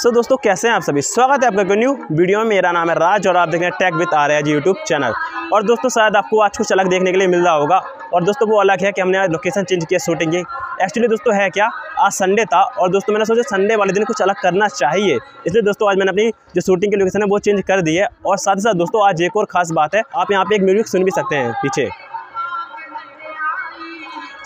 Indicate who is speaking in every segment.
Speaker 1: सो so, दोस्तों कैसे हैं आप सभी स्वागत है आपका न्यू वीडियो में मेरा नाम है राज और आप देख रहे हैं tag with R S YouTube channel और दोस्तों शायद आपको आज कुछ अलग देखने के लिए मिल रहा होगा और दोस्तों वो अलग है कि हमने लोकेशन चेंज किया शूटिंग की एक्चुअली दोस्तों है क्या आज संडे था और दोस्तों मैंने सोचा संडे वाले दिन कुछ अलग करना चाहिए इसलिए दोस्तों आज मैंने अपनी जो शूटिंग की लोकेशन है वो चेंज कर दी है और साथ ही साथ दोस्तों आज एक और खास बात है आप यहाँ पे एक म्यूजिक सुन भी सकते हैं पीछे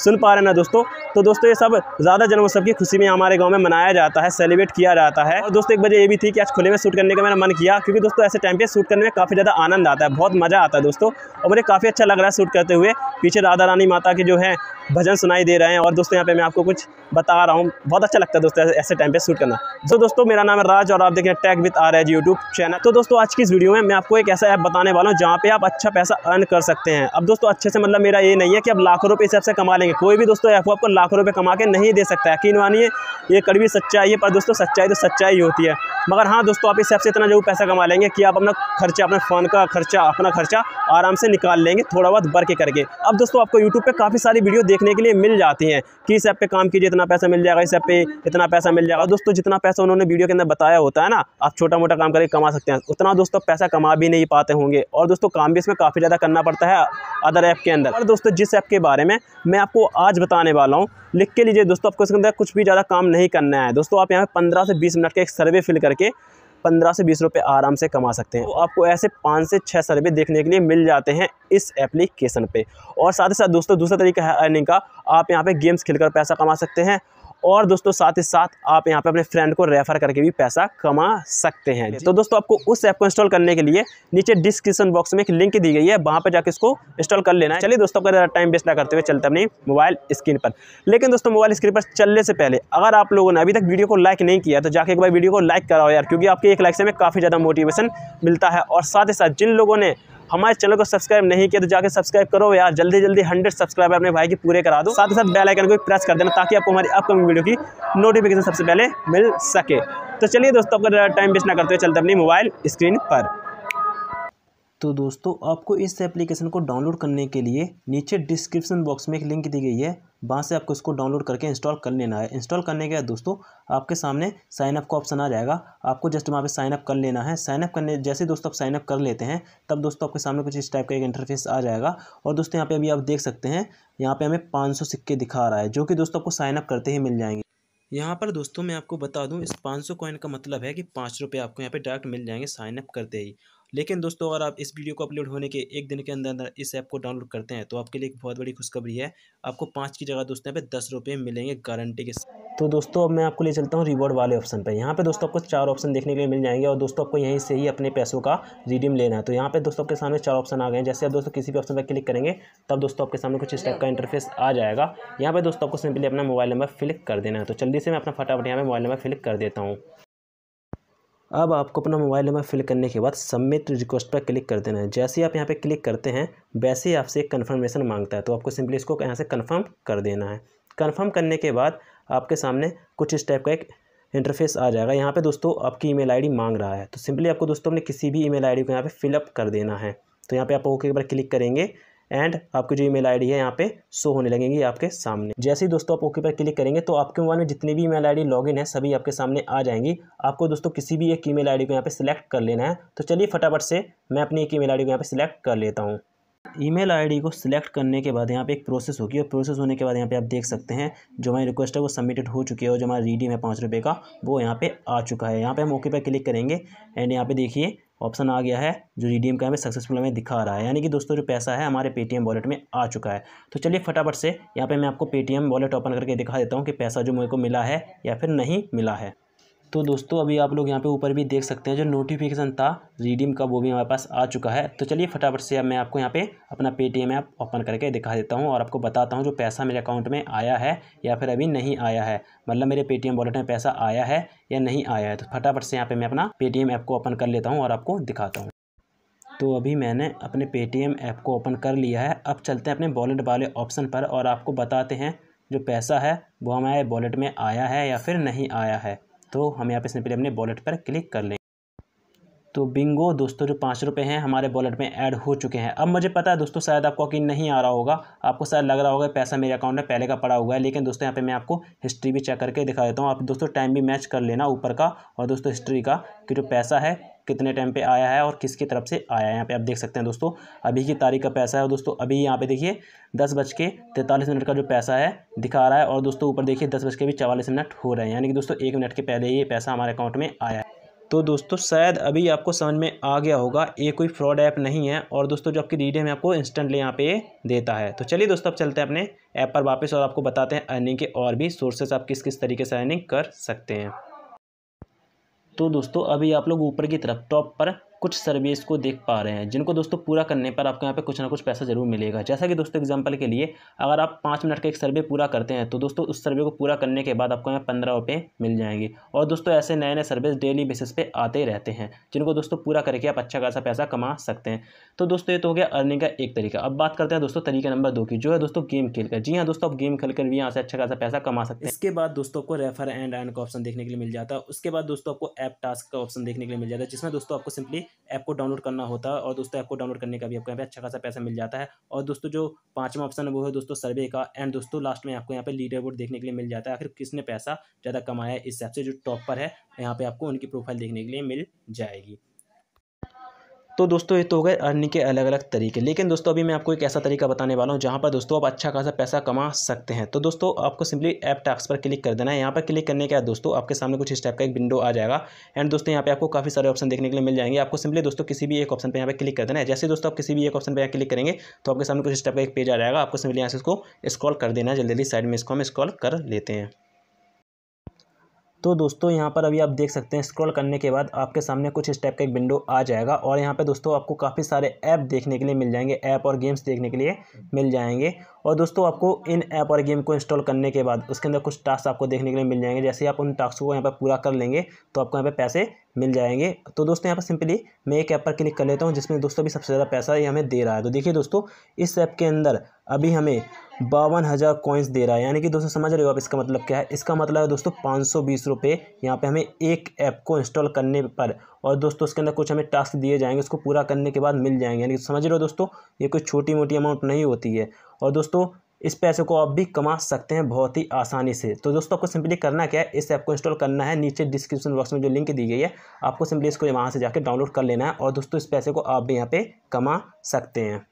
Speaker 1: सुन पा रहे ना दोस्तों तो दोस्तों ये सब ज़्यादा जन्मोत्सव की खुशी में हमारे गाँव में मनाया जाता है सेलिब्रेट किया जाता है और दोस्तों एक वजह ये भी थी कि आज खुले में शूट करने का मेरा मन किया क्योंकि दोस्तों ऐसे टाइम पर शूट करने में काफ़ी ज़्यादा आनंद आता है बहुत मज़ा आता है दोस्तों और मुझे काफ़ी अच्छा लग रहा है शूट करते हुए पीछे राधा रानी माता के जो है भजन सुनाई दे रहे हैं और दोस्तों यहाँ पे मैं आपको कुछ बता रहा हूँ बहुत अच्छा लगता है दोस्तों ऐसे टाइम पे शूट करना तो दोस्तों मेरा नाम है राज और आप देख रहे हैं tag with R S YouTube channel तो दोस्तों आज की इस वीडियो में मैं आपको एक ऐसा ऐप बताने वाला हूँ जहाँ पे आप अच्छा पैसा अर्न कर सकते हैं अब दोस्तों अच्छे से मतलब मेरा ये नहीं है कि आप लाखों रुपये इस ऐप से कमा लेंगे सकेंगे कोई भी दोस्तों एफ आपको लाखों रुपये कमा के नहीं दे सकता यकीन मानिए ये कड़वी सच्चाई है पर दोस्तों सच्चाई तो सच्चाई ही होती है मगर हाँ दोस्तों आप इस ऐप से इतना जरूर पैसा कमा लेंगे कि आप अपना खर्चा अपना फ़ोन का खर्चा अपना खर्चा आराम से निकाल लेंगे थोड़ा बहुत बढ़ के करके अब दोस्तों आपको यूट्यूब पर काफ़ी सारी वीडियो देखने के लिए मिल जाती हैं कि इस ऐप पर काम कीजिए इतना पैसा मिल जाएगा इस ऐप पर इतना पैसा मिल जाएगा दोस्तों जितना पैसा उन्होंने वीडियो के अंदर बताया होता है ना आप छोटा मोटा काम करके कमा सकते हैं उतना दोस्तों पैसा कमा भी नहीं पाते होंगे और दोस्तों काम भी इसमें काफ़ी ज़्यादा करना पड़ता है अदर ऐप के अंदर और दोस्तों जिस ऐप के बारे में मैं आपको आपको आज बताने वाला हूँ लिख के लीजिए दोस्तों आपको इसके अंदर कुछ भी ज़्यादा काम नहीं करना है दोस्तों आप यहाँ पे पंद्रह से बीस मिनट का एक सर्वे फिल करके पंद्रह से बीस रुपये आराम से कमा सकते हैं तो आपको ऐसे पाँच से छः सर्वे देखने के लिए मिल जाते हैं इस एप्लीकेशन पे और साथ ही साथ दोस्तों दूसरा तरीका है अर्निंग का आप यहाँ पे गेम्स खेलकर पैसा कमा सकते हैं और दोस्तों साथ ही साथ आप यहाँ पे अपने फ्रेंड को रेफर करके भी पैसा कमा सकते हैं तो दोस्तों आपको उस ऐप को इंस्टॉल करने के लिए नीचे डिस्क्रिप्शन बॉक्स में एक लिंक दी गई है वहाँ पर जाकर इसको इंस्टॉल कर लेना है चलिए दोस्तों अगर टाइम वेस्ट ना करते हुए चलते अपनी मोबाइल स्क्रीन पर लेकिन दोस्तों मोबाइल स्क्रीन पर चलने से पहले अगर आप लोगों ने अभी तक वीडियो को लाइक नहीं किया तो जाके एक बार वीडियो को लाइक कराओ यार क्योंकि आपके एक लाइक से हमें काफ़ी ज़्यादा मोटिवेशन मिलता है और साथ ही साथ जिन लोगों ने हमारे चैनल को सब्सक्राइब नहीं किया तो जाकर सब्सक्राइब करो यार जल्दी जल्दी हंड्रेड सब्सक्राइबर अपने भाई की पूरे करा दो साथ ही साथ बेलाइकन को प्रेस कर देना ताकि आपको हमारी अपकमिंग वीडियो की नोटिफिकेशन सबसे पहले मिल सके तो चलिए दोस्तों आपका टाइम वेस्ट ना करते हुए चलते अपनी मोबाइल स्क्रीन पर तो दोस्तों आपको इस एप्लीकेशन को डाउनलोड करने के लिए नीचे डिस्क्रिप्शन बॉक्स में एक लिंक दी गई है वहाँ से आपको इसको डाउनलोड करके इंस्टॉल कर लेना है इंस्टॉल करने के बाद दोस्तों आपके सामने साइनअप का ऑप्शन आ जाएगा आपको जस्ट वहाँ पे साइनअप कर लेना है साइनअप करने जैसे दोस्तों आप साइनअप कर लेते हैं तब दोस्तों आपके सामने कुछ इस टाइप का एक इंटरफेस आ जाएगा और दोस्तों यहाँ पर अभी आप देख सकते हैं यहाँ पर हमें पाँच सिक्के दिखा रहा है जो कि दोस्तों आपको साइनअप करते ही मिल जाएंगे यहाँ पर दोस्तों मैं आपको बता दूँ इस पाँच कॉइन का मतलब है कि पाँच रुपये आपको यहाँ पर डायरेक्ट मिल जाएंगे साइनअप करते ही लेकिन दोस्तों अगर आप इस वीडियो को अपलोड होने के एक दिन के अंदर अंदर इस ऐप को डाउनलोड करते हैं तो आपके लिए एक बहुत बड़ी खुशखबरी है आपको पाँच की जगह दोस्तों यहाँ पे दस रुपये मिलेंगे गारंटी के साथ तो दोस्तों अब मैं आपको ले चलता हूँ रिवॉर्ड वाले ऑप्शन पर यहाँ पे दोस्तों आपको चार ऑप्शन देखने के लिए मिल जाएंगे और दोस्तों आपको यहीं से ही अपने पैसों का रिडीम लेना है तो यहाँ पे दोस्तों आपके सामने चार ऑप्शन आ गए हैं जैसे आप दोस्तों किसी भी ऑप्शन पर क्लिक करेंगे तब दोस्तों आपके सामने कुछ इस टाइप का इंटरफेस आ जाएगा यहाँ पर दोस्तों आपको सिंपली अपना मोबाइल नंबर फिलिक कर देना है तो जल्दी से मैं अपना फटाफट यहाँ पर मोबाइल नंबर फिलिक कर देता हूँ अब आपको अपना मोबाइल नंबर फिल करने के बाद सबमिट रिक्वेस्ट पर क्लिक कर देना है जैसे ही आप यहाँ पे क्लिक करते हैं वैसे ही आपसे एक कन्फर्मेशन मांगता है तो आपको सिंपली इसको यहाँ से कन्फर्म कर देना है कन्फर्म करने के बाद आपके सामने कुछ इस टाइप का एक इंटरफेस आ जाएगा यहाँ पर दोस्तों आपकी ई मेल मांग रहा है तो सिंपली आपको दोस्तों अपने किसी भी ई मेल को यहाँ पर फिलअप कर देना है तो यहाँ पर आप ओके एक बार क्लिक करेंगे एंड आपकी जो ईमेल आईडी है यहाँ पे शो होने लगेंगी आपके सामने जैसे ही दोस्तों आप ओके पर क्लिक करेंगे तो आपके मोबाइल में जितनी भी ईमेल आईडी लॉगिन है सभी आपके सामने आ जाएंगी आपको दोस्तों किसी भी एक ईमेल आईडी को यहाँ पे सिलेक्ट कर लेना है तो चलिए फटाफट से मैं अपनी एक ई मेल को यहाँ पर सिलेक्ट कर लेता हूँ ईमेल आईडी को सिलेक्ट करने के बाद यहाँ पे एक प्रोसेस होगी और प्रोसेस होने के बाद यहाँ पे आप देख सकते हैं जो हमारी रिक्वेस्ट है वो सबमिटेड हो चुकी है और जो हमारा रिडीम है पाँच रुपये का वो यहाँ पे आ चुका है यहाँ पे हम ओके पर क्लिक करेंगे एंड यहाँ पे देखिए ऑप्शन आ गया है जो जी e डी का हमें सक्सेसफुल हमें दिखा रहा है यानी कि दोस्तों जो पैसा है हमारे पेटीएम वॉलेट में आ चुका है तो चलिए फटाफट से यहाँ पे मैं आपको पेटीएम वॉलेट ओपन करके दिखा देता हूँ कि पैसा जो मेरे को मिला है या फिर नहीं मिला है तो दोस्तों अभी आप लोग यहाँ पे ऊपर भी देख सकते हैं जो नोटिफिकेशन था रिडीम का वो भी हमारे पास आ चुका है तो चलिए फटाफट से अब मैं आपको यहाँ पे अपना पेटीएम ऐप ओपन करके दिखा देता हूँ और आपको बताता हूँ जो पैसा मेरे अकाउंट में आया है या फिर अभी नहीं आया है मतलब मेरे पेटीएम वॉलेट में पैसा आया है या नहीं आया है तो फटाफट से यहाँ पर मैं अपना पेटीएम ऐप को ओपन कर लेता हूँ और आपको दिखाता हूँ तो अभी मैंने अपने पेटीएम ऐप को ओपन कर लिया है अब चलते हैं अपने वॉलेट वाले ऑप्शन पर और आपको बताते हैं जो पैसा है वो हमारे वॉलेट में आया है या फिर नहीं आया है तो हम यहाँ पे सिंपली अपने वॉलेट पर क्लिक कर लें तो बिंगो दोस्तों जो पाँच रुपये हैं हमारे वॉलेट में ऐड हो चुके हैं अब मुझे पता है दोस्तों शायद आपको यकीन नहीं आ रहा होगा आपको शायद लग रहा होगा पैसा मेरे अकाउंट में पहले का पड़ा हुआ है लेकिन दोस्तों यहाँ पे मैं आपको हिस्ट्री भी चेक करके दिखा देता हूँ आप दोस्तों टाइम भी मैच कर लेना ऊपर का और दोस्तों हिस्ट्री का कि जो पैसा है कितने टाइम पे आया है और किसकी तरफ से आया है यहाँ पे आप देख सकते हैं दोस्तों अभी की तारीख का पैसा है और दोस्तों अभी यहाँ पे देखिए दस बज के तैंतालीस मिनट का जो पैसा है दिखा रहा है और दोस्तों ऊपर देखिए दस बज के भी चवालीस मिनट हो रहे हैं यानी कि दोस्तों एक मिनट के पहले ये पैसा हमारे अकाउंट में आया है तो दोस्तों शायद अभी आपको समझ में आ गया होगा ये कोई फ्रॉड ऐप नहीं है और दोस्तों जो आपकी रीडियम है आपको इंस्टेंटली यहाँ पे देता है तो चलिए दोस्तों अब चलते हैं अपने ऐप पर वापस और आपको बताते हैं अर्निंग के और भी सोर्सेस आप किस किस तरीके से अर्निंग कर सकते हैं तो दोस्तों अभी आप लोग ऊपर की तरफ टॉप पर कुछ सर्वेस को देख पा रहे हैं जिनको दोस्तों पूरा करने पर आपको यहाँ पे कुछ ना कुछ पैसा ज़रूर मिलेगा जैसा कि दोस्तों एग्जांपल के लिए अगर आप पाँच मिनट का एक सर्वे पूरा करते हैं तो दोस्तों उस सर्वे को पूरा करने के बाद आपको यहाँ पंद्रह रुपये मिल जाएंगे और दोस्तों ऐसे नए नए सर्वेस डेली बेसिस पर आते रहते हैं जिनको दोस्तों पूरा करके आप अच्छा खासा पैसा कमा सकते हैं तो दोस्तों ये तो हो गया अर्निंग का एक तरीका अब बात करते हैं दोस्तों तरीका नंबर दो की जो है दोस्तों गेम खेलकर जी हाँ दोस्तों आप गेम खेलकर भी यहाँ से अच्छा खासा पैसा कमा सकते हैं इसके बाद दोस्तों को रेफर एंड एंड का ऑप्शन देखने के लिए मिल जाता है उसके बाद दोस्तों आपको ऐप टास्क का ऑप्शन देखने के लिए मिल जाता है जिसमें दोस्तों आपको सिंपली ऐप को डाउनलोड करना होता है और दोस्तों ऐप को डाउनलोड करने का भी आपको यहाँ पे अच्छा खासा पैसा मिल जाता है और दोस्तों जो पांचवा ऑप्शन है वो है दोस्तों सर्वे का एंड दोस्तों लास्ट में आपको यहाँ पे लीडर बोर्ड देखने के लिए मिल जाता है आखिर किसने पैसा ज़्यादा कमाया है इस ऐप से जो टॉप पर है यहाँ पे आपको उनकी प्रोफाइल देखने के लिए मिल जाएगी तो दोस्तों ये तो हो गए अर्निंग के अलग अलग तरीके लेकिन दोस्तों अभी मैं आपको एक ऐसा तरीका बताने वाला हूँ जहाँ पर दोस्तों आप अच्छा खासा पैसा कमा सकते हैं तो दोस्तों आपको सिंपली ऐप टास्क पर क्लिक कर देना है यहाँ पर क्लिक करने के बाद दोस्तों आपके सामने कुछ इस टाइप का एक विंडो आ जाएगा एंड दोस्तों यहाँ पे आपको काफ़ी सारे ऑप्शन देखने के लिए मिल जाएंगे आपको सिंपली दोस्तों किसी भी एक ऑप्शन पर यहाँ पर क्लिक कर देना है जैसे दोस्तों आप किसी भी एक ऑप्शन पर यहाँ क्लिक करेंगे तो आपके सामने कुछ इस टाइप का एक पेज आ जाएगा आपको सिंपली यहाँ से इसको स्क्रॉल कर देना है जल्दी जल्दी साइड में इसको हम स्क्रॉल कर लेते हैं तो दोस्तों यहाँ पर अभी आप देख सकते हैं स्क्रॉल करने के बाद आपके सामने कुछ इस टाइप का एक विंडो आ जाएगा और यहाँ पे दोस्तों आपको काफ़ी सारे ऐप देखने के लिए मिल जाएंगे ऐप और गेम्स देखने के लिए मिल जाएंगे और दोस्तों आपको इन ऐप और गेम को इंस्टॉल करने के बाद उसके अंदर कुछ टास्क आपको देखने के लिए मिल जाएंगे जैसे आप उन टास्क को यहाँ पर पूरा कर लेंगे तो आपको यहाँ पर पैसे मिल जाएंगे तो दोस्तों यहाँ पर सिंपली मैं एक ऐप पर क्लिक कर लेता हूँ जिसमें दोस्तों अभी सबसे ज़्यादा पैसा ये हमें दे रहा है तो देखिए दोस्तों इस ऐप के अंदर अभी हमें बावन हज़ार कॉइन्स दे रहा है यानी कि दोस्तों समझ रहे हो आप इसका मतलब क्या है इसका मतलब है दोस्तों पाँच सौ बीस रुपये यहाँ पर हमें एक ऐप को इंस्टॉल करने पर और दोस्तों उसके अंदर कुछ हमें टास्क दिए जाएंगे उसको पूरा करने के बाद मिल जाएंगे यानी कि समझ रहे हो दोस्तों ये कोई छोटी मोटी अमाउंट नहीं होती है और दोस्तों इस पैसे को आप भी कमा सकते हैं बहुत ही आसानी से तो दोस्तों आपको सिंपली करना क्या है इस ऐप को इंस्टॉल करना है नीचे डिस्क्रिप्शन बॉक्स में जो लिंक दी गई है आपको सिंपली इसको वहाँ से जाकर डाउनलोड कर लेना है और दोस्तों इस पैसे को आप भी यहाँ पे कमा सकते हैं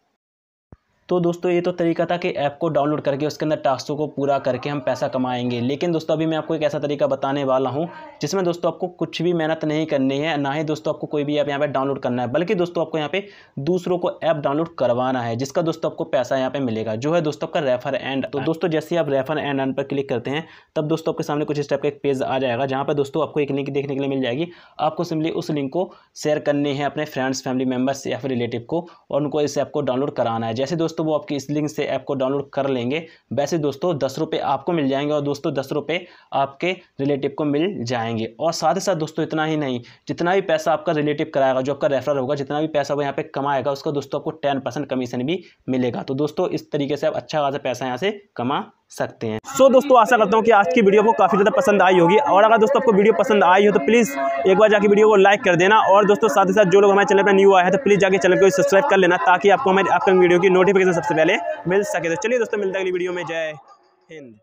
Speaker 1: तो दोस्तों ये तो तरीका था कि ऐप को डाउनलोड करके उसके अंदर टास्कों को पूरा करके हम पैसा कमाएंगे लेकिन दोस्तों अभी मैं आपको एक ऐसा तरीका बताने वाला हूँ जिसमें दोस्तों आपको कुछ भी मेहनत नहीं करनी है ना ही दोस्तों आपको कोई भी ऐप यहाँ पर डाउनलोड करना है बल्कि दोस्तों आपको यहाँ पे दूसरों को ऐप डाउनलोड करवाना है जिसका दोस्तों आपको पैसा यहाँ पे मिलेगा जो है दोस्तों आपका रेफर एंड तो दोस्तों जैसे आप रेफर एंड एंड पर क्लिक करते हैं तब दोस्तों आपके सामने कुछ इस टाइप का एक पेज आ जाएगा जहाँ पर दोस्तों आपको एक लिंक देखने के लिए मिल जाएगी आपको सिंपली उस लिंक को शेयर करनी है अपने फ्रेंड्स फैमिली मेम्बर्स या फिर रिलेटिव को और उनको इस ऐप को डाउनलोड कराना है जैसे दोस्तों दोस्तों वो आपकी इस लिंक से ऐप को डाउनलोड कर लेंगे वैसे दोस्तों दस रुपये आपको मिल जाएंगे और दोस्तों दस रुपये आपके रिलेटिव को मिल जाएंगे और साथ ही साथ दोस्तों इतना ही नहीं जितना भी पैसा आपका रिलेटिव कराएगा जो आपका रेफरल होगा जितना भी पैसा वो यहाँ पर कमाएगा उसका दोस्तों आपको टेन परसेंट कमीशन भी मिलेगा तो दोस्तों इस तरीके से आप अच्छा खासा पैसा यहाँ से कमा सकते हैं सो so, दोस्तों आशा करता हूँ कि आज की वीडियो को काफ़ी ज़्यादा पसंद आई होगी और अगर दोस्तों आपको वीडियो पसंद आई हो तो प्लीज़ एक बार जाके वीडियो को लाइक कर देना और दोस्तों साथ ही साथ जो लोग हमारे चैनल पर न्यू आए हैं तो प्लीज़ जाके चैनल को सब्सक्राइब कर लेना ताकि आपको हमारी अपकमिंग वीडियो की नोटिफिकेशन सबसे पहले मिल सके तो चलिए दोस्तों मिलते अगली वीडियो में जय हिंद